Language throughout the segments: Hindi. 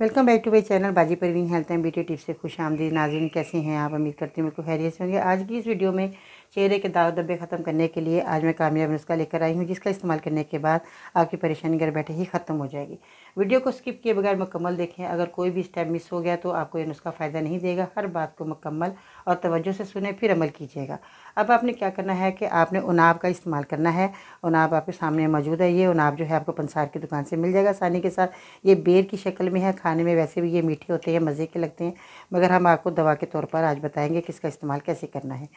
welcome back to my channel Baji Parveen health and beauty tips से खुश आमदी नाजिन कैसे हैं आप उम्मीद करते हैं बिल्कुल खैरियत होंगे आज की इस वीडियो में चेहरे के दाग धब्बे ख़त्म करने के लिए आज मैं कामयाब नुस्खा लेकर आई हूँ जिसका इस्तेमाल करने के बाद आपकी परेशानी घर बैठे ही ख़त्म हो जाएगी वीडियो को स्किप किए बगैर मुकम्मल देखें अगर कोई भी स्टेप मिस हो गया तो आपको ये नुस्खा फ़ायदा नहीं देगा हर बात को मुकम्मल और तवज्जो से सुने फिर अमल कीजिएगा अब आपने क्या करना है कि आपने उनाब का इस्तेमाल करना है उनाब आपके सामने मौजूद है ये उनाब जो है आपको पंसार की दुकान से मिल जाएगा आसानी के साथ ये बेर की शक्ल में है खाने में वैसे भी ये मीठे होते हैं मज़े के लगते हैं मगर हम आपको दवा के तौर पर आज बताएँगे कि इसका इस्तेमाल कैसे करना है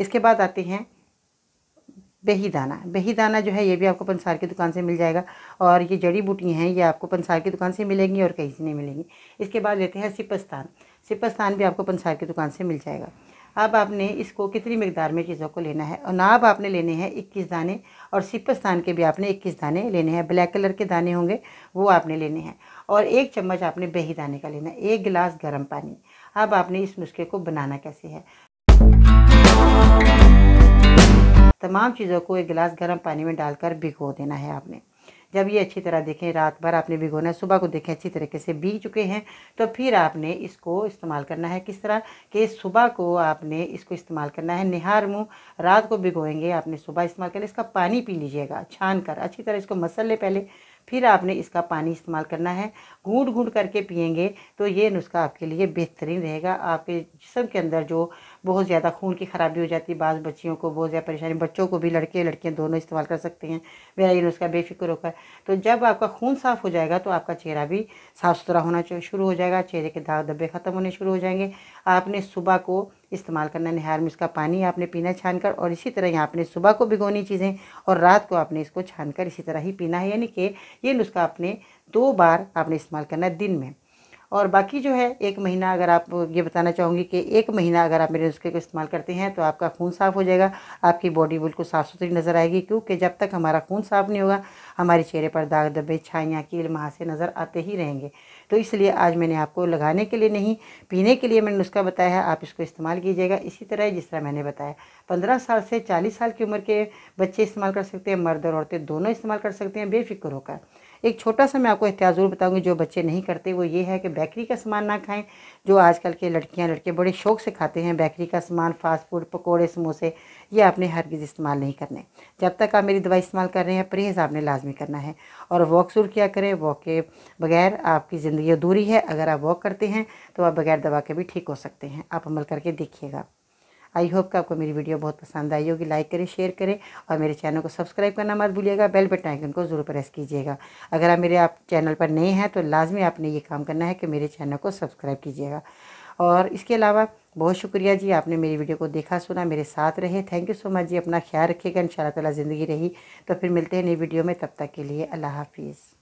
इसके बाद बाद आते हैं बही दाना बही दाना जो है ये भी आपको पंसार की दुकान से मिल जाएगा और ये जड़ी बूटियाँ हैं ये आपको पंसार की दुकान से मिलेंगी और कहीं से नहीं मिलेंगी इसके बाद लेते हैं सिपस्तान सिपस्तान भी आपको पंसार की दुकान से मिल जाएगा अब आपने इसको कितनी मकदार में चीज़ों को लेना है और नाब आपने लेने हैं इक्कीस दाने और सिपस्तान के भी आपने इक्कीस दाने लेने हैं ब्लैक कलर के दाने होंगे वो आपने लेने हैं और एक चम्मच आपने बही दाने का लेना है एक गिलास गर्म पानी अब आपने इस नुस्खे को बनाना कैसे है तमाम चीज़ों को एक गिलास गर्म पानी में डालकर भिगो देना है आपने जब ये अच्छी तरह देखें रात भर आपने भिगोना है सुबह को देखें अच्छी तरीके से भीग चुके हैं तो फिर आपने इसको इस्तेमाल करना है किस तरह कि सुबह को आपने इसको इस्तेमाल करना है निहार मुँह रात को भिगोएंगे आपने सुबह इस्तेमाल करना इसका पानी पी लीजिएगा छान कर अच्छी तरह इसको मसल ले पहले फिर आपने इसका पानी इस्तेमाल करना है घूट घूट करके पियेंगे तो ये नुस्खा आपके लिए बेहतरीन रहेगा आपके जिसम के अंदर जो बहुत ज़्यादा खून की खराबी हो जाती है बाज़ बच्चियों को बहुत ज़्यादा परेशानी बच्चों को भी लड़के लड़कियाँ दोनों इस्तेमाल कर सकते हैं मेरा ये नुस्खा बेफिक्र होकर तो जब आपका खून साफ़ हो जाएगा तो आपका चेहरा भी साफ़ सुथरा होना शुरू हो जाएगा चेहरे के दाग धब्बे ख़त्म होने शुरू हो जाएंगे आपने सुबह को इस्तेमाल करना निहार में इसका पानी आपने पीना छान कर और इसी तरह यहाँ आपने सुबह को भिगोनी चीज़ें और रात को आपने इसको छान कर इसी तरह ही पीना है यानी कि ये नुस्खा आपने दो बार आपने इस्तेमाल करना है दिन में और बाकी जो है एक महीना अगर आप ये बताना चाहूँगी कि एक महीना अगर आप मेरे नुस्खे को इस्तेमाल करते हैं तो आपका खून साफ़ हो जाएगा आपकी बॉडी बिल्कुल साफ़ सुथरी नज़र आएगी क्योंकि जब तक हमारा खून साफ़ नहीं होगा हमारे चेहरे पर दाग दबे छाइयाँ कील से नज़र आते ही रहेंगे तो इसलिए आज मैंने आपको लगाने के लिए नहीं पीने के लिए मैंने नुस्खा बताया है आप इसको इस्तेमाल कीजिएगा इसी तरह जिस तरह मैंने बताया पंद्रह साल से चालीस साल की उम्र के बच्चे इस्तेमाल कर सकते हैं मर्द और औरतें दोनों इस्तेमाल कर सकते हैं बेफिक्र होकर एक छोटा सा मैं आपको एहतियात ज़रूर बताऊँगी जो बच्चे नहीं करते वो ये है कि बेकरी का सामान ना खाएं जो आजकल के लड़कियां लड़के बड़े शौक से खाते हैं बेकरी का सामान फास्ट फूड पकौड़े समोसे ये आपने हर चीज़ इस्तेमाल नहीं करने जब तक आप मेरी दवाई इस्तेमाल कर रहे हैं परहेज़ आपने लाजमी करना है और वॉक ज़रूर किया करें वॉक के बगैर आपकी ज़िंदगी अधूरी है अगर आप वॉक करते हैं तो आप बगैर दवा के भी ठीक हो सकते हैं आप अमल करके देखिएगा आई होप कि आपको मेरी वीडियो बहुत पसंद आई होगी लाइक करें शेयर करें और मेरे चैनल को सब्सक्राइब करना मत भूलिएगा बेल बटन आइकन को ज़रूर प्रेस कीजिएगा अगर आप मेरे आप चैनल पर नए हैं तो लाजमी आपने ये काम करना है कि मेरे चैनल को सब्सक्राइब कीजिएगा और इसके अलावा बहुत शुक्रिया जी आपने मेरी वीडियो को देखा सुना मेरे साथ रहे थैंक यू सो मच जी अपना ख्याल रखिएगा इन शाला ज़िंदगी रही तो फिर मिलते हैं नई वीडियो में तब तक के लिए अल्लाह हाफिज़